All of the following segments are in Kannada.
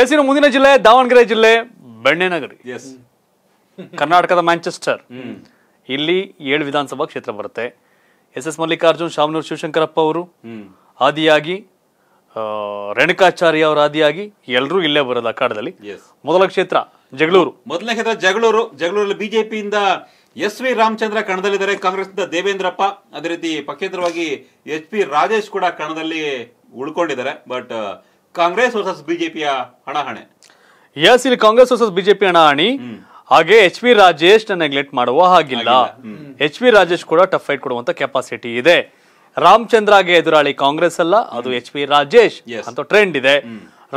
ಎಸ್ ಮುಂದಿನ ಜಿಲ್ಲೆ ದಾವಣಗೆರೆ ಜಿಲ್ಲೆ ಬೆಣ್ಣೆನಗರಿ ಎಸ್ ಕರ್ನಾಟಕದ ಮ್ಯಾಂಚೆಸ್ಟರ್ ಇಲ್ಲಿ ಏಳು ವಿಧಾನಸಭಾ ಕ್ಷೇತ್ರ ಬರುತ್ತೆ ಎಸ್ ಎಸ್ ಮಲ್ಲಿಕಾರ್ಜುನ್ ಶಾಮನೂರು ಶಿವಶಂಕರಪ್ಪ ಅವರು ಆದಿಯಾಗಿ ರೇಣುಕಾಚಾರ್ಯ ಅವರ ಆದಿಯಾಗಿ ಎಲ್ಲರೂ ಇಲ್ಲೇ ಬರೋದು ಅಖಾಡದಲ್ಲಿ ಮೊದಲ ಕ್ಷೇತ್ರ ಜಗಳೂರು ಮೊದಲನೇ ಕ್ಷೇತ್ರ ಜಗಳೂರು ಜಗಳೂರಲ್ಲಿ ಬಿಜೆಪಿಯಿಂದ ಎಸ್ ವಿ ರಾಮಚಂದ್ರ ಕಣದಲ್ಲಿದ್ದಾರೆ ಕಾಂಗ್ರೆಸ್ನಿಂದ ದೇವೇಂದ್ರಪ್ಪ ಅದೇ ರೀತಿ ಪಕ್ಷೇತರವಾಗಿ ಎಚ್ ಪಿ ರಾಜೇಶ್ ಕೂಡ ಕಣದಲ್ಲಿ ಉಳ್ಕೊಂಡಿದ್ದಾರೆ ಬಟ್ ಕಾಂಗ್ರೆಸ್ ವರ್ಸಸ್ ಬಿಜೆಪಿಯ ಹಣಹಣೆ ಎಸ್ ಇಲ್ಲಿ ಕಾಂಗ್ರೆಸ್ ವರ್ಸಸ್ ಬಿಜೆಪಿ ಹಣಹಣಿ ಹಾಗೆ ಎಚ್ ವಿ ರಾಜೇಶ್ ನೆಗ್ಲೆಕ್ಟ್ ಮಾಡುವ ಹಾಗಿಲ್ಲ ಎಚ್ ವಿ ರಾಜೇಶ್ ಕೂಡ ಟಫ್ ಫೈಟ್ ಕೊಡುವಂತ ಕೆಪಾಸಿಟಿ ಇದೆ ರಾಮಚಂದ್ರಗೆ ಎದುರಾಳಿ ಕಾಂಗ್ರೆಸ್ ಅಲ್ಲ ಅದು ಎಚ್ ವಿ ರಾಜೇಶ್ ಅಂತ ಟ್ರೆಂಡ್ ಇದೆ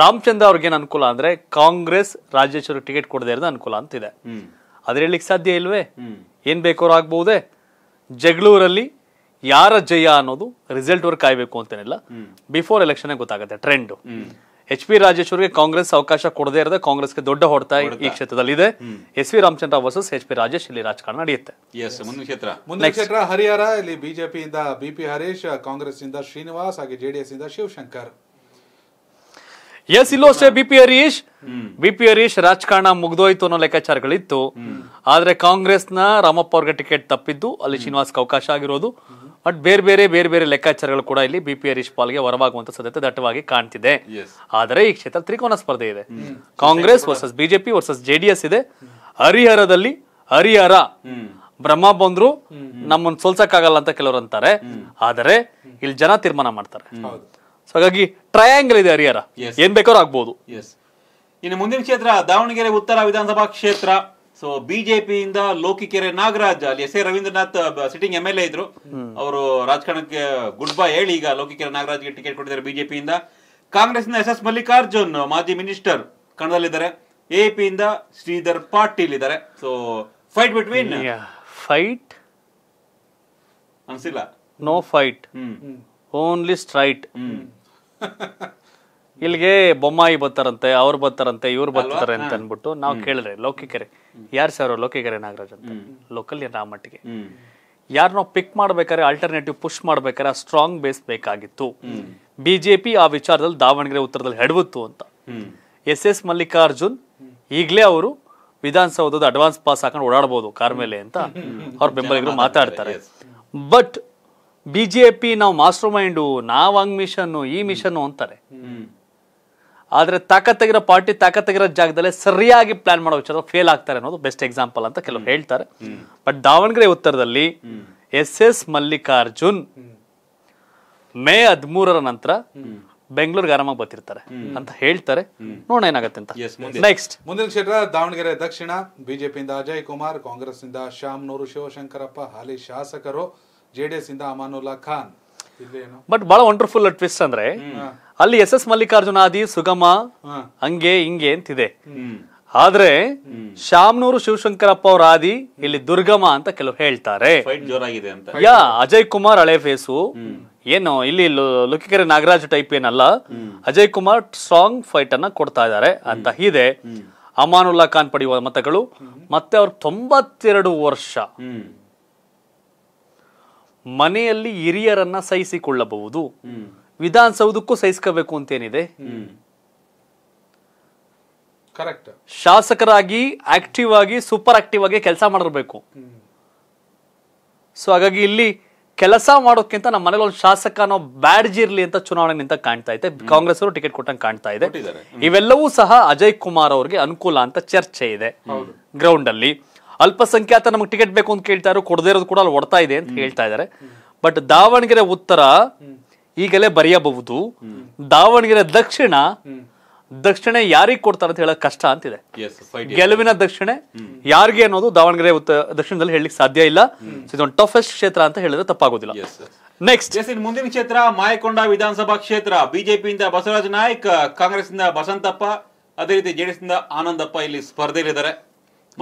ರಾಮಚಂದ್ರ ಅವ್ರಿಗೆ ಏನ್ ಅನುಕೂಲ ಅಂದ್ರೆ ಕಾಂಗ್ರೆಸ್ ರಾಜೇಶ್ ಅವ್ರಿಗೆ ಟಿಕೆಟ್ ಕೊಡದೇ ಇರೋದು ಅನುಕೂಲ ಅಂತಿದೆ ಅದ್ರ ಹೇಳಿಕ್ ಸಾಧ್ಯ ಇಲ್ವೇ ಏನ್ ಬೇಕೋರ್ ಆಗ್ಬಹುದೇ ಜಗಳೂರಲ್ಲಿ ಯಾರ ಜಯ ಅನ್ನೋದು ರಿಸಲ್ಟ್ ವರ್ಕ್ ಕಾಯ್ಬೇಕು ಅಂತೇನಿಲ್ಲ ಬಿಫೋರ್ ಎಲೆಕ್ಷನ್ ಗೊತ್ತಾಗುತ್ತೆ ಟ್ರೆಂಡ್ ಎಚ್ ಪಿ ರಾಜೇಶ್ವರಿಗೆ ಕಾಂಗ್ರೆಸ್ ಅವಕಾಶ ಕೊಡದೇ ಇರದೆ ಗೆ ದೊಡ್ಡ ಹೊಡೆತ ಈ ಕ್ಷೇತ್ರದಲ್ಲಿ ಇದೆ S V Ramachandra versus H P Rajesh ಇಲ್ಲಿ ರಾಜಕಾರಣ ನಡೆಯುತ್ತೆ ಕ್ಷೇತ್ರ ಹರಿಹರ ಇಲ್ಲಿ ಬಿಜೆಪಿಯಿಂದ ಬಿ ಪಿ ಹರೀಶ್ ಕಾಂಗ್ರೆಸ್ ಇಂದ ಶ್ರೀನಿವಾಸ್ ಹಾಗೆ ಜೆಡಿಎಸ್ ಇಂದ ಶಿವಶಂಕರ್ ಎಸ್ ಇಲ್ಲೂ ಅಷ್ಟೇ B P Harish B P Harish ರಾಜಕಾರಣ ಮುಗ್ದೋಯ್ತು ಅನ್ನೋ ಲೆಕ್ಕಾಚಾರಗಳಿತ್ತು ಆದ್ರೆ ನ ರಾಮಪ್ಪ ಅವ್ರಿಗೆ ಟಿಕೆಟ್ ತಪ್ಪಿದ್ದು ಅಲ್ಲಿ ಶ್ರೀನಿವಾಸ್ ಅವಕಾಶ ಆಗಿರೋದು ಬಟ್ ಬೇರೆ ಬೇರೆ ಬೇರೆ ಬೇರೆ ಲೆಕ್ಕಾಚಾರಗಳು ಕೂಡ ಇಲ್ಲಿ ಬಿ ಪಿ ಹರೀಶ್ ಪಾಲ್ಗೆ ಹೊರವಾಗುವಂತ ಸಾಧ್ಯತೆ ದಟ್ಟವಾಗಿ ಕಾಣ್ತಿದೆ ಆದರೆ ಈ ಕ್ಷೇತ್ರ ತ್ರಿಕೋನ ಸ್ಪರ್ಧೆ ಇದೆ Congress versus BJP versus JDS ಇದೆ ಹರಿಹರದಲ್ಲಿ ಹರಿಹರ ಬ್ರಹ್ಮ ಬಂದ್ರು ನಮ್ಮನ್ನು ಆಗಲ್ಲ ಅಂತ ಕೆಲವರು ಅಂತಾರೆ ಆದರೆ ಇಲ್ಲಿ ಜನ ತೀರ್ಮಾನ ಮಾಡ್ತಾರೆ ಸೊ ಹಾಗಾಗಿ ಟ್ರಯಾಂಗಲ್ ಇದೆ ಹರಿಹರ ಏನ್ ಬೇಕಾದ್ರೂ ಆಗ್ಬಹುದು ಇನ್ನು ಮುಂದಿನ ಕ್ಷೇತ್ರ ದಾವಣಗೆರೆ ಉತ್ತರ ವಿಧಾನಸಭಾ ಕ್ಷೇತ್ರ ಸೊ ಬಿಜೆಪಿಯಿಂದ ಲೋಕಿಕೆರೆ ನಾಗರಾಜ್ ಅಲ್ಲಿ S A Ravindranath sitting M L A ಇದ್ರು ಅವರು ರಾಜಕಾರಣಕ್ಕೆ ಗುಡ್ ಬೈ ಹೇಳಿ ಈಗ ಲೋಕಿಕೆರೆ ನಾಗರಾಜ್ಗೆ ಟಿಕೆಟ್ ಕೊಟ್ಟಿದ್ದಾರೆ ಬಿಜೆಪಿಯಿಂದ ಕಾಂಗ್ರೆಸ್ನ ಎಸ್ ಎಸ್ ಮಲ್ಲಿಕಾರ್ಜುನ್ ಮಾಜಿ ಮಿನಿಸ್ಟರ್ ಕಣದಲ್ಲಿದ್ದಾರೆ ಎಪಿಯಿಂದ ಶ್ರೀಧರ್ ಪಾಟೀಲ್ ಇದ್ದಾರೆ ಸೊ ಫೈಟ್ ಬಿಟ್ವೀನ್ ಫೈಟ್ ಅನ್ಸಿಲ್ಲ ನೋ ಫೈಟ್ ಓನ್ಲಿ ಸ್ಟ್ರೈಟ್ ಇಲ್ಲಿಗೆ ಬೊಮ್ಮಾಯಿ ಬರ್ತಾರಂತೆ ಅವ್ರು ಬರ್ತಾರಂತೆ ಇವ್ರು ಬರ್ತಾರೆ ಅಂತ ಅನ್ಬಿಟ್ಟು ನಾವು ಕೇಳಿದ್ರೆ ಲೌಕಿಕೆರೆ ಯಾರು ಸರ್ ಲೌಕಿಕೆರೆ ನಾಗರಾಜ್ ಅಂತ ಲೋಕಲ್ ರಾಮಟ್ಟಿಗೆ ಯಾರನ್ನ ಪಿಕ್ ಮಾಡ್ಬೇಕಾರೆ ಆಲ್ಟರ್ನೇಟಿವ್ ಪುಷ್ ಮಾಡ್ಬೇಕಾದ್ರೆ ಸ್ಟ್ರಾಂಗ್ ಬೇಸ್ ಬೇಕಾಗಿತ್ತು ಬಿಜೆಪಿ ಆ ವಿಚಾರದಲ್ಲಿ ದಾವಣಗೆರೆ ಉತ್ತರದಲ್ಲಿ ಹೆಡವತ್ತು ಅಂತ ಎಸ್ ಎಸ್ ಮಲ್ಲಿಕಾರ್ಜುನ್ ಈಗ್ಲೇ ಅವರು ವಿಧಾನಸೌಧದ ಅಡ್ವಾನ್ಸ್ ಪಾಸ್ ಹಾಕೊಂಡು ಓಡಾಡಬಹುದು ಕಾರ್ ಮೇಲೆ ಅಂತ ಅವ್ರ ಬೆಂಬಲಿಗರು ಮಾತಾಡ್ತಾರೆ ಬಟ್ ಬಿಜೆಪಿ ನಾವು ಮಾಸ್ಟರ್ ಮೈಂಡು ನಾವು ಹಂಗ್ ಮಿಷನ್ ಈ ಮಿಷನ್ ಅಂತಾರೆ ಆದರೆ ತಾಕತ್ತಾಗಿರೋ ಪಾರ್ಟಿ ತಾಕತ್ತಾಗಿರೋ ಜಾಗದಲ್ಲಿ ಸರಿಯಾಗಿ ಪ್ಲಾನ್ ಮಾಡೋ ವಿಚಾರ ಫೇಲ್ ಆಗ್ತಾರೆ ಅನ್ನೋದು ಬೆಸ್ಟ್ ಎಕ್ಸಾಂಪಲ್ ಅಂತ ಕೆಲವರು ಹೇಳ್ತಾರೆ ಬಟ್ ದಾವಣಗೆರೆ ಉತ್ತರದಲ್ಲಿ ಎಸ್ ಎಸ್ ಮಲ್ಲಿಕಾರ್ಜುನ್ ಮೇ ಹದಿಮೂರರ ನಂತರ ಬೆಂಗಳೂರಿಗೆ ಆರಾಮಾಗಿ ಬರ್ತಿರ್ತಾರೆ ಅಂತ ಹೇಳ್ತಾರೆ ನೋಡೋಣ ಏನಾಗುತ್ತೆ ಅಂತ ನೆಕ್ಸ್ಟ್ ಮುಂದಿನ ಕ್ಷೇತ್ರ ದಾವಣಗೆರೆ ದಕ್ಷಿಣ ಬಿಜೆಪಿಯಿಂದ ಅಜಯ್ ಕುಮಾರ್ ಕಾಂಗ್ರೆಸ್ ಶ್ಯಾಮ್ ಶ್ಯಾಮ್ನೂರು ಶಿವಶಂಕರಪ್ಪ ಹಾಲಿ ಶಾಸಕರು ಜೆಡಿಎಸ್ ಇಂದ ಅಮಾನುಲ್ಲಾ ಖಾನ್ ಬಟ್ ಬಹಳ ವಂಡರ್ಫುಲ್ ಟ್ವಿಸ್ಟ್ ಅಂದ್ರೆ ಅಲ್ಲಿ ಎಸ್ ಎಸ್ ಮಲ್ಲಿಕಾರ್ಜುನ ಆದಿ ಸುಗಮ ಹಂಗೆ ಹಿಂಗೆ ಇದೆ ಆದ್ರೆ ಶಾಮ್ನೂರು ಶಿವಶಂಕರಪ್ಪ ಅವ್ರ ಆದಿ ಇಲ್ಲಿ ದುರ್ಗಮ ಅಂತ ಕೆಲವು ಹೇಳ್ತಾರೆ ಯಾ ಅಜಯ್ ಕುಮಾರ್ ಹಳೆ ಫೇಸು ಏನು ಇಲ್ಲಿ ಲುಕಿಕೆರೆ ನಾಗರಾಜ್ ಟೈಪ್ ಏನಲ್ಲ ಅಜಯ್ ಕುಮಾರ್ ಸ್ಟ್ರಾಂಗ್ ಫೈಟ್ ಅನ್ನ ಕೊಡ್ತಾ ಇದ್ದಾರೆ ಅಂತ ಇದೆ ಅಮಾನುಲ್ಲಾ ಖಾನ್ ಪಡೆಯುವ ಮತಗಳು ಮತ್ತೆ ಅವ್ರ ತೊಂಬತ್ತೆರಡು ವರ್ಷ ಮನೆಯಲ್ಲಿ ಹಿರಿಯರನ್ನ ಸಹಿಸಿಕೊಳ್ಳಬಹುದು ವಿಧಾನಸೌಧಕ್ಕೂ ಸಹಿಸ್ಕೋಬೇಕು ಅಂತೇನಿದೆ ಶಾಸಕರಾಗಿ ಆಕ್ಟಿವ್ ಆಗಿ ಸೂಪರ್ ಆಕ್ಟಿವ್ ಆಗಿ ಕೆಲಸ ಮಾಡಿರ್ಬೇಕು ಸೊ ಹಾಗಾಗಿ ಇಲ್ಲಿ ಕೆಲಸ ಮಾಡೋಕ್ಕಿಂತ ನಮ್ಮ ಮನೇಲಿ ಒಂದು ಶಾಸಕ ಅನ್ನೋ ಬ್ಯಾಡ್ಜ್ ಇರ್ಲಿ ಅಂತ ಚುನಾವಣೆ ನಿಂತ ಕಾಣ್ತಾ ಇದೆ ಕಾಂಗ್ರೆಸ್ ಅವರು ಟಿಕೆಟ್ ಕೊಟ್ಟಂಗೆ ಕಾಣ್ತಾ ಇದೆ ಇವೆಲ್ಲವೂ ಸಹ ಅಜಯ್ ಕುಮಾರ್ ಅವ್ರಿಗೆ ಅನುಕೂಲ ಅಂತ ಚರ್ಚೆ ಇದೆ ಗ್ರೌಂಡ್ ಅಲ್ಲಿ ಅಲ್ಪಸಂಖ್ಯಾತ ನಮ್ಗೆ ಟಿಕೆಟ್ ಬೇಕು ಅಂತ ಕೇಳ್ತಾ ಕೊಡದೇ ಇರೋದು ಕೂಡ ಅಲ್ಲಿ ಒಡ್ತಾ ಇದೆ ಅಂತ ಹೇಳ್ತಾ ಇದ್ದಾರೆ ಬಟ್ ದಾವಣಗೆರೆ ಉತ್ತರ ಈಗಲೇ ಬರೆಯಬಹುದು ದಾವಣಗೆರೆ ದಕ್ಷಿಣ ದಕ್ಷಿಣ ಯಾರಿಗೆ ಕೊಡ್ತಾರೆ ಅಂತ ಹೇಳೋದು ಕಷ್ಟ ಅಂತಿದೆ ಗೆಲುವಿನ ದಕ್ಷಿಣೆ ಯಾರಿಗೆ ಅನ್ನೋದು ದಾವಣಗೆರೆ ದಕ್ಷಿಣದಲ್ಲಿ ಹೇಳಲಿಕ್ಕೆ ಸಾಧ್ಯ ಇಲ್ಲ ಇದೊಂದು ಟಫೆಸ್ಟ್ ಕ್ಷೇತ್ರ ಅಂತ ಹೇಳಿದ್ರೆ ತಪ್ಪಾಗೋದಿಲ್ಲ ನೆಕ್ಸ್ಟ್ ಮುಂದಿನ ಕ್ಷೇತ್ರ ಮಾಯಕೊಂಡ ವಿಧಾನಸಭಾ ಕ್ಷೇತ್ರ ಬಿಜೆಪಿಯಿಂದ ಬಸವರಾಜ ನಾಯ್ಕ ಕಾಂಗ್ರೆಸ್ ಇಂದ ಬಸಂತಪ್ಪ ಅದೇ ರೀತಿ ಜೆಡಿಎಸ್ ಇಂದ ಆನಂದಪ್ಪ ಇಲ್ಲಿ ಸ್ಪರ್ಧೆಯಲ್ಲಿದ್ದಾರೆ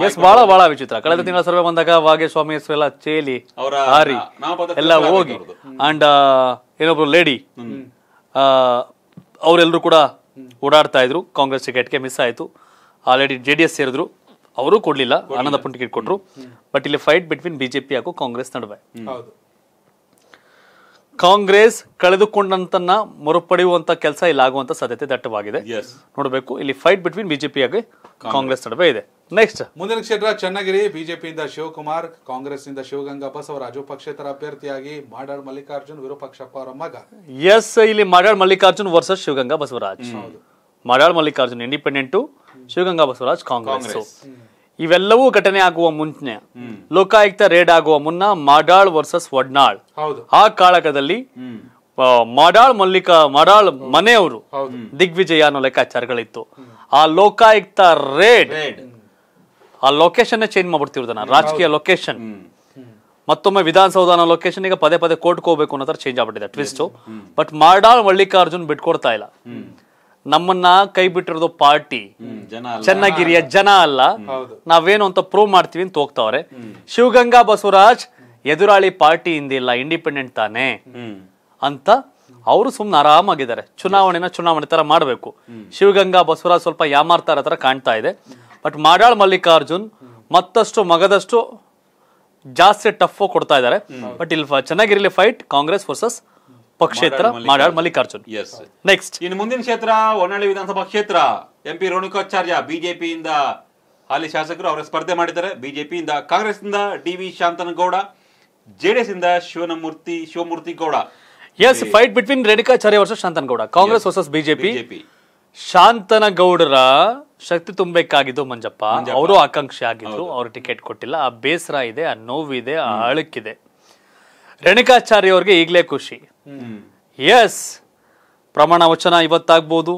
ಎಸ್ ಬಹಳ ಬಹಳ ವಿಚಿತ್ರ ಕಳೆದ ತಿಂಗಳ ಸರ್ವೆ ಬಂದಾಗ ವಾಗೆ ಸ್ವಾಮಿ ಎಲ್ಲ ಚೇಲಿ ಹಾರಿ ಎಲ್ಲ ಹೋಗಿ ಅಂಡ್ ಏನೊಬ್ರು ಲೇಡಿ ಅವರೆಲ್ಲರೂ ಕೂಡ ಓಡಾಡ್ತಾ ಇದ್ರು ಕಾಂಗ್ರೆಸ್ ಟಿಕೆಟ್ಗೆ ಮಿಸ್ ಆಯ್ತು ಆಲ್ರೆಡಿ ಜೆ ಡಿ ಎಸ್ ಸೇರಿದ್ರು ಅವರು ಕೊಡ್ಲಿಲ್ಲ ಆನಂದಪ್ಪ ಟಿಕೆಟ್ ಕೊಟ್ರು ಬಟ್ ಇಲ್ಲಿ ಫೈಟ್ ಬಿಟ್ವೀನ್ ಬಿಜೆಪಿ ಹಾಗೂ ಕಾಂಗ್ರೆಸ್ ನಡುವೆ ಕಾಂಗ್ರೆಸ್ ಕಳೆದುಕೊಂಡಂತನ್ನ ಮರುಪಡೆಯುವಂತ ಕೆಲಸ ಇಲ್ಲಿ ಆಗುವಂತ ಸಾಧ್ಯತೆ ದಟ್ಟವಾಗಿದೆ ನೋಡಬೇಕು ಇಲ್ಲಿ ಫೈಟ್ ಬಿಟ್ವೀನ್ ಬಿಜೆಪಿ ಆಗಿ ಕಾಂಗ್ರೆಸ್ ನಡುವೆ ಇದೆ ನೆಕ್ಸ್ಟ್ ಮುಂದಿನ ಕ್ಷೇತ್ರ ಚನ್ನಗಿರಿ ಬಿಜೆಪಿಯಿಂದ ಶಿವಕುಮಾರ್ ಕಾಂಗ್ರೆಸ್ ಇಂದ ಶಿವಗಂಗಾ ಬಸವರಾಜು ಪಕ್ಷೇತರ ಅಭ್ಯರ್ಥಿಯಾಗಿ ಮಾಡಾಳ್ ಮಲ್ಲಿಕಾರ್ಜುನ್ ವಿರೂಪಾಕ್ಷಪ್ಪ ಅವರ ಮಗ ಎಸ್ ಇಲ್ಲಿ ಮಾಡಾಳ್ ಮಲ್ಲಿಕಾರ್ಜುನ್ ವರ್ಸಸ್ ಶಿವಗಂಗಾ ಬಸವರಾಜ್ ಮಾಡಾಳ್ ಮಲ್ಲಿಕಾರ್ಜುನ್ ಇಂಡಿಪೆಂಡೆಂಟ್ ಶಿವಗಂಗಾ ಬಸವರಾಜ್ ಕಾಂಗ್ರೆಸ್ ಇವೆಲ್ಲವೂ ಘಟನೆ ಆಗುವ ಮುಂಚೆ ಲೋಕಾಯುಕ್ತ ರೇಡ್ ಆಗುವ ಮುನ್ನ ಮಾಡಾಳ್ ವರ್ಸಸ್ ವಡ್ನಾಳ್ ಆ ಕಾಳಗದಲ್ಲಿ ಮಾಡಾಳ್ ಮಲ್ಲಿಕ ಮಾಡಾಳ್ ಮನೆಯವರು ದಿಗ್ವಿಜಯ ಅನ್ನೋ ಲೆಕ್ಕಾಚಾರಗಳಿತ್ತು ಆ ಲೋಕಾಯುಕ್ತ ರೇಡ್ ಆ ಲೊಕೇಶನ್ ಚೇಂಜ್ ಮಾಡ್ಬಿಡ್ತಿರೋದನ್ನ ರಾಜಕೀಯ ಲೊಕೇಶನ್ ಮತ್ತೊಮ್ಮೆ ವಿಧಾನಸೌಧ ಅನ್ನೋ ಲೊಕೇಶನ್ ಈಗ ಪದೇ ಪದೇ ಕೋರ್ಟ್ಗೆ ಹೋಗ್ಬೇಕು ಅನ್ನೋ ತರ ಚೇಂಜ್ ಆಗ್ಬಿಟ್ಟಿದೆ ಟ್ವಿಸ್ಟ್ ಬಟ್ ಮಾಡಾಳ್ ಮಲ್ಲಿಕಾರ್ಜುನ್ ಬಿಟ್ಕೊಡ್ತಾ ಇಲ್ಲ ನಮ್ಮನ್ನ ಕೈ ಬಿಟ್ಟಿರೋದು ಪಾರ್ಟಿ ಚನ್ನಗಿರಿಯ ಜನ ಅಲ್ಲ ನಾವೇನು ಅಂತ ಪ್ರೂವ್ ಮಾಡ್ತೀವಿ ಅಂತ ಹೋಗ್ತಾವ್ರೆ ಶಿವಗಂಗಾ ಬಸವರಾಜ್ ಎದುರಾಳಿ ಪಾರ್ಟಿ ಇಂದಿಲ್ಲ ಇಂಡಿಪೆಂಡೆಂಟ್ ತಾನೇ ಅಂತ ಅವರು ಸುಮ್ನೆ ಆರಾಮಾಗಿದ್ದಾರೆ ಚುನಾವಣೆನ ಚುನಾವಣೆ ತರ ಮಾಡಬೇಕು ಶಿವಗಂಗಾ ಬಸವರಾಜ್ ಸ್ವಲ್ಪ ಯಾಮಾರ್ತಾರ ತರ ಕಾಣ್ತಾ ಇದೆ ಬಟ್ ಮಾಡಾಳ್ ಮಲ್ಲಿಕಾರ್ಜುನ್ ಮತ್ತಷ್ಟು ಮಗದಷ್ಟು ಜಾಸ್ತಿ ಟಫ್ ಕೊಡ್ತಾ ಇದ್ದಾರೆ ಬಟ್ ಇಲ್ಲಿ ಚೆನ್ನಾಗಿರಲಿ ಫೈಟ್ ಕಾಂಗ್ರೆಸ್ ವರ್ಸಸ್ ಪಕ್ಷೇತ್ರ ಮಾಡ ಮಲ್ಲಿಕಾರ್ಜುನ್ ಎಸ್ ನೆಕ್ಸ್ಟ್ ಇನ್ನು ಮುಂದಿನ ಕ್ಷೇತ್ರ ಹೊನ್ನಾಳಿ ವಿಧಾನಸಭಾ ಕ್ಷೇತ್ರ ಎಂ ಪಿ ರೇಣುಕಾಚಾರ್ಯ ಬಿಜೆಪಿಯಿಂದ ಹಾಲಿ ಶಾಸಕರು ಅವರ ಸ್ಪರ್ಧೆ ಮಾಡಿದ್ದಾರೆ ಬಿಜೆಪಿಯಿಂದ ಕಾಂಗ್ರೆಸ್ನಿಂದ ಡಿ ವಿ ಶಾಂತನಗೌಡ ಜೆಡಿಎಸ್ ಇಂದ Shivanamurthy Shivamurthy Gowda S fight between Renukacharya ವರ್ಷ ಶಾಂತನಗೌಡ ಕಾಂಗ್ರೆಸ್ ವರ್ಸಸ್ ಬಿಜೆಪಿ ಶಾಂತನಗೌಡರ ಶಕ್ತಿ ತುಂಬಬೇಕಾಗಿದ್ದು ಮಂಜಪ್ಪ ಅವರು ಆಕಾಂಕ್ಷಿ ಆಗಿದ್ರು ಅವ್ರ ಟಿಕೆಟ್ ಕೊಟ್ಟಿಲ್ಲ ಆ ಬೇಸರ ಇದೆ ಆ ನೋವಿದೆ ಆ ಅಳುಕಿದೆ ರೇಣುಕಾಚಾರ್ಯ ಅವ್ರಿಗೆ ಈಗಲೇ ಖುಷಿ ಎಸ್ ಪ್ರಮಾಣ ವಚನ ಇವತ್ತಾಗ್ಬೋದು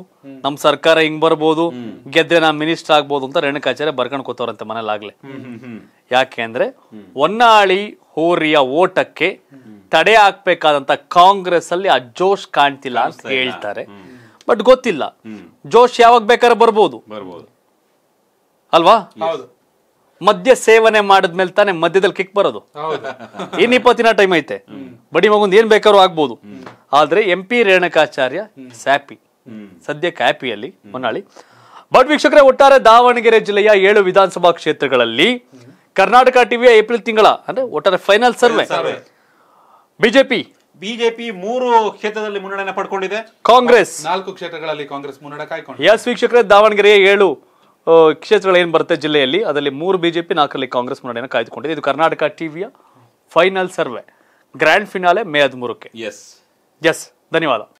ನಮ್ ಸರ್ಕಾರ ಹಿಂಗ್ ಬರ್ಬೋದು ಗೆದ್ರೆ ನಾ ಮಿನಿಸ್ಟರ್ ಆಗ್ಬೋದು ಅಂತ ರೇಣುಕಾಚಾರ್ಯ ಬರ್ಕೊಂಡ್ ಕೂತವ್ರಂತೆ ಮನೇಲಾಗ್ಲೆ ಯಾಕೆ ಅಂದ್ರೆ ಹೊನ್ನಾಳಿ ಹೋರಿಯ ಓಟಕ್ಕೆ ತಡೆ ಹಾಕ್ಬೇಕಾದಂತ ಕಾಂಗ್ರೆಸ್ ಅಲ್ಲಿ ಆ ಜೋಶ್ ಕಾಣ್ತಿಲ್ಲ ಅಂತ ಹೇಳ್ತಾರೆ ಬಟ್ ಗೊತ್ತಿಲ್ಲ ಜೋಶ್ ಯಾವಾಗ ಬೇಕಾದ್ರೆ ಬರ್ಬೋದು ಅಲ್ವಾ ಮದ್ಯ ಸೇವನೆ ಮಾಡಿದ್ಮೇಲೆ ತಾನೆ ಮದ್ಯದಲ್ಲಿ ಕಿಕ್ ಬರೋದು ಇನ್ ಇಪ್ಪತ್ತಿನ ಟೈಮ್ ಐತೆ ಬಡಿ ಮಗುಂದ್ ಏನ್ ಬೇಕಾದ್ರೂ ಆಗ್ಬೋದು ಆದ್ರೆ ಎಂ ಪಿ ರೇಣಕಾಚಾರ್ಯ ಸ್ಯಾಪಿ ಸದ್ಯಕ್ಕೆ ಹ್ಯಾಪಿಯಲ್ಲಿ ಹೊನ್ನಾಳಿ ಬಟ್ ವೀಕ್ಷಕರ ಒಟ್ಟಾರೆ ದಾವಣಗೆರೆ ಜಿಲ್ಲೆಯ ಏಳು ವಿಧಾನಸಭಾ ಕ್ಷೇತ್ರಗಳಲ್ಲಿ ಕರ್ನಾಟಕ ಟಿವಿಯ ಏಪ್ರಿಲ್ ತಿಂಗಳ ಅಂದ್ರೆ ಒಟ್ಟಾರೆ ಫೈನಲ್ ಸರ್ವೆ ಬಿಜೆಪಿ ಬಿಜೆಪಿ ಮೂರು ಕ್ಷೇತ್ರದಲ್ಲಿ ಮುನ್ನಡೆಯನ್ನು ಪಡ್ಕೊಂಡಿದೆ ಕಾಂಗ್ರೆಸ್ ನಾಲ್ಕು ಕ್ಷೇತ್ರಗಳಲ್ಲಿ ಕಾಂಗ್ರೆಸ್ ಮುನ್ನಡೆ ಕಾಯ್ಕೊಂಡು ಎಸ್ ವೀಕ್ಷಕರೇ ದಾವಣಗೆರೆಯ ಏಳು ಏನು ಬರುತ್ತೆ ಜಿಲ್ಲೆಯಲ್ಲಿ ಅದರಲ್ಲಿ ಮೂರು ಬಿಜೆಪಿ ನಾಲ್ಕರಲ್ಲಿ ಕಾಂಗ್ರೆಸ್ ಮುನ್ನಡೆಯನ್ನು ಕಾಯ್ದುಕೊಂಡಿದೆ ಇದು ಕರ್ನಾಟಕ ಟಿವಿಯ final survey grand finale May ಹದಿಮೂರಕ್ಕೆ ಎಸ್ ಎಸ್ ಧನ್ಯವಾದ